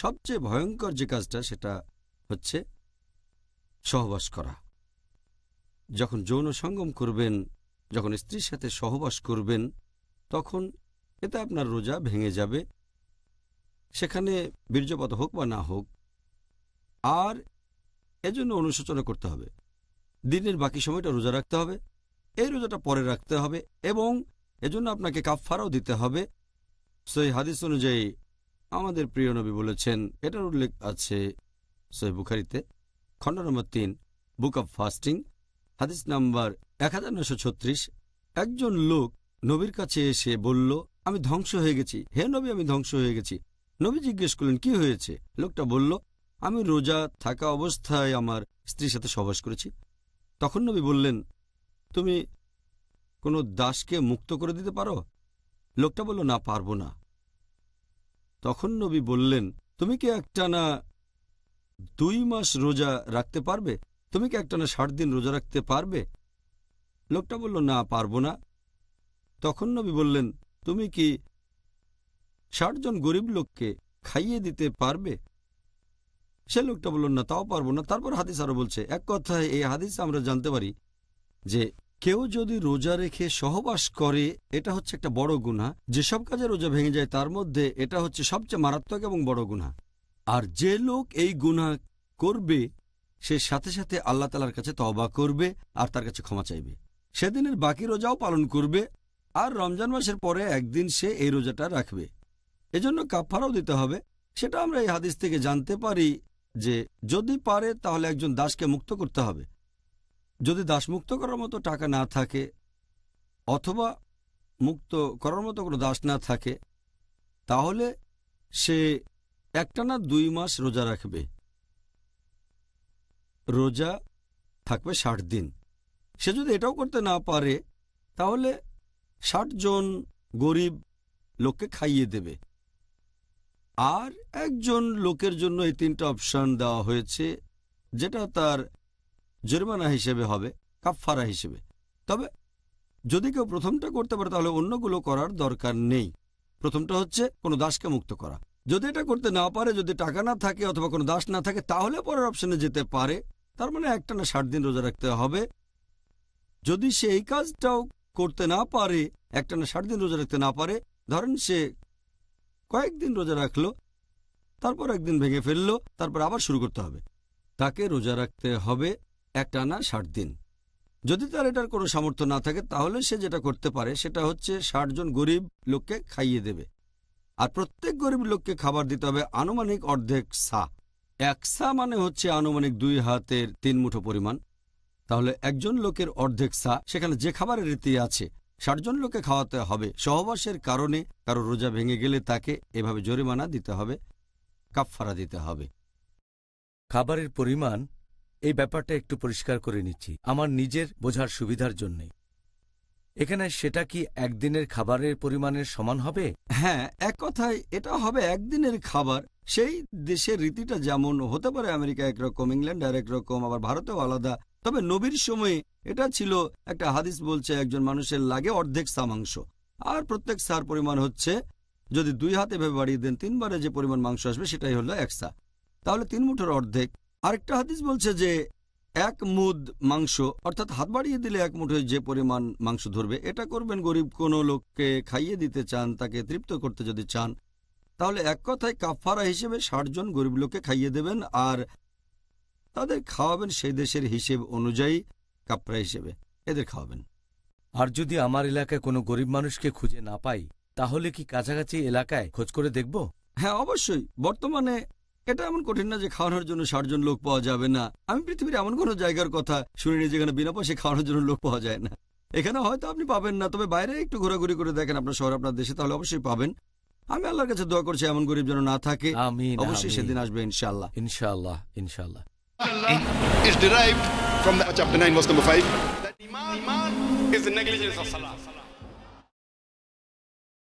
সবচেয়ে ভয়ঙ্কর যে কাজটা সেটা হচ্ছে সহবাস করা যখন যৌন সঙ্গম করবেন যখন স্ত্রীর সাথে সহবাস করবেন তখন এতে আপনার রোজা ভেঙে যাবে সেখানে বীর্যপাত হোক বা না হোক আর এজন্য অনুশোচনা করতে হবে দিনের বাকি সময়টা রোজা রাখতে হবে এই রোজাটা পরে রাখতে হবে এবং এজন্য আপনাকে কাফফারাও দিতে হবে সেই হাদিস অনুযায়ী আমাদের প্রিয় নবী বলেছেন এটার উল্লেখ আছে সই বুখারিতে খণ্ড নম্বর তিন বুক অব ফাস্টিং হাদিস নাম্বার এক একজন লোক নবীর কাছে এসে বলল আমি ধ্বংস হয়ে গেছি হে নবী আমি ধ্বংস হয়ে গেছি নবী জিজ্ঞেস করলেন কি হয়েছে লোকটা বলল আমি রোজা থাকা অবস্থায় আমার স্ত্রীর সাথে সবাস করেছি তখন নবী বললেন তুমি কোনো দাসকে মুক্ত করে দিতে পারো লোকটা বলল না পারবো না তখন নবী বললেন তুমি কি একটানা দুই মাস রোজা রাখতে পারবে তুমি কি একটানা ষাট দিন রোজা রাখতে পারবে লোকটা বলল না পারবো না তখন নবী বললেন তুমি কি ষাট জন গরিব লোককে খাইয়ে দিতে পারবে সে লোকটা বলল না তাও পারবো না তারপর হাদিস আরো বলছে এক কথায় এই হাদিস আমরা জানতে পারি যে কেউ যদি রোজা রেখে সহবাস করে এটা হচ্ছে একটা বড় গুণা যেসব কাজে রোজা ভেঙে যায় তার মধ্যে এটা হচ্ছে সবচেয়ে মারাত্মক এবং বড় গুণা আর যে লোক এই গুণা করবে সে সাথে সাথে আল্লাহ তালার কাছে তবা করবে আর তার কাছে ক্ষমা চাইবে সেদিনের বাকি রোজাও পালন করবে আর রমজান মাসের পরে একদিন সে এই রোজাটা রাখবে এজন্য কাফারাও দিতে হবে সেটা আমরা এই হাদিস থেকে জানতে পারি যে যদি পারে তাহলে একজন দাসকে মুক্ত করতে হবে যদি দাসমুক্ত করার মতো টাকা না থাকে অথবা মুক্ত করার মতো কোনো দাস না থাকে তাহলে সে একটা না দুই মাস রোজা রাখবে রোজা থাকবে ষাট দিন সে যদি এটাও করতে না পারে তাহলে ষাট জন গরিব লোককে খাইয়ে দেবে আর একজন লোকের জন্য এই তিনটা অপশান দেওয়া হয়েছে যেটা তার জরিমানা হিসেবে হবে কাফফারা হিসেবে তবে যদি কেউ প্রথমটা করতে পারে তাহলে অন্যগুলো করার দরকার নেই প্রথমটা হচ্ছে কোনো দাসকে মুক্ত করা যদি এটা করতে না পারে যদি টাকা না থাকে অথবা কোনো দাস না থাকে তাহলে পরের অপশনে যেতে পারে তার মানে একটা না ষাট দিন রোজা রাখতে হবে যদি সে এই কাজটাও করতে না পারে একটা না ষাট দিন রোজা রাখতে না পারে ধরেন সে কয়েকদিন রোজা রাখলো তারপর একদিন ভেঙে ফেললো তারপর আবার শুরু করতে হবে তাকে রোজা রাখতে হবে টানা ষাট দিন যদি তার এটার কোনো সামর্থ্য না থাকে তাহলে সে যেটা করতে পারে সেটা হচ্ছে ষাটজন গরিব লোককে খাইয়ে দেবে আর প্রত্যেক গরিব লোককে খাবার দিতে হবে আনুমানিক অর্ধেক সা এক সা মানে হচ্ছে আনুমানিক দুই হাতের তিন মুঠো পরিমাণ তাহলে একজন লোকের অর্ধেক সা সেখানে যে খাবারের রীতি আছে ষাটজন লোকে খাওয়াতে হবে সহবাসের কারণে কারো রোজা ভেঙে গেলে তাকে এভাবে জরিমানা দিতে হবে কাফফারা দিতে হবে খাবারের পরিমাণ এই ব্যাপারটা একটু পরিষ্কার করে নিচ্ছি আমার নিজের বোঝার সুবিধার জন্যে এখানে সেটা কি একদিনের খাবারের পরিমাণের সমান হবে হ্যাঁ এক কথায় এটা হবে একদিনের খাবার সেই দেশের রীতিটা যেমন হতে পারে আমেরিকা একরকম ইংল্যান্ড আর একরকম আবার ভারতেও আলাদা তবে নবীর সময়ে এটা ছিল একটা হাদিস বলছে একজন মানুষের লাগে অর্ধেক সামাংস আর প্রত্যেক সার পরিমাণ হচ্ছে যদি দুই হাতে ভেবে বাড়িয়ে দেন তিনবারে যে পরিমাণ মাংস আসবে সেটাই হলো একসা তাহলে তিন মুঠোর অর্ধেক আরেকটা হাদিস বলছে যে এক মুদ মাংস অর্থাৎ হাত বাড়িয়ে দিলে এক মুঠোয় যে পরিমাণ মাংস ধরবে এটা করবেন গরিব কোনো লোককে খাইয়ে দিতে চান তাকে তৃপ্ত করতে যদি চান তাহলে এক কথায় কাফারা হিসেবে ষাটজন গরিব লোককে খাইয়ে দেবেন আর তাদের খাওয়াবেন সেই দেশের হিসেব অনুযায়ী কাপড়া হিসেবে এদের খাওয়াবেন আর যদি আমার এলাকায় কোনো গরিব মানুষকে খুঁজে না পাই তাহলে কি কাছাকাছি এলাকায় খোঁজ করে দেখব হ্যাঁ অবশ্যই বর্তমানে এটা এমন কঠিন না যে খাওয়ানোর জন্য ষাটজন লোক পাওয়া যাবে না আমি পৃথিবীর এমন কোনো জায়গার কথা শুনিনি যেখানে বিনা পয়সায় খাওয়ানোর জন্য লোক পাওয়া যায় না এখানে হয়তো আপনি পাবেন না তবে বাইরে একটু ঘোরাঘুরি করে দেখেন আপনার শহর আপনার দেশে তাহলে অবশ্যই পাবেন আমি আল্লাহর কাছে দোয়া করছি এমন গরিব যেন না থাকে অবশ্যই সেদিন আসবে ইনশাল্লাহ ইনশাল্লাহ ইনশাল্লাহ is derived from the chapter 9 verse number 5 that iman is the negligence of salah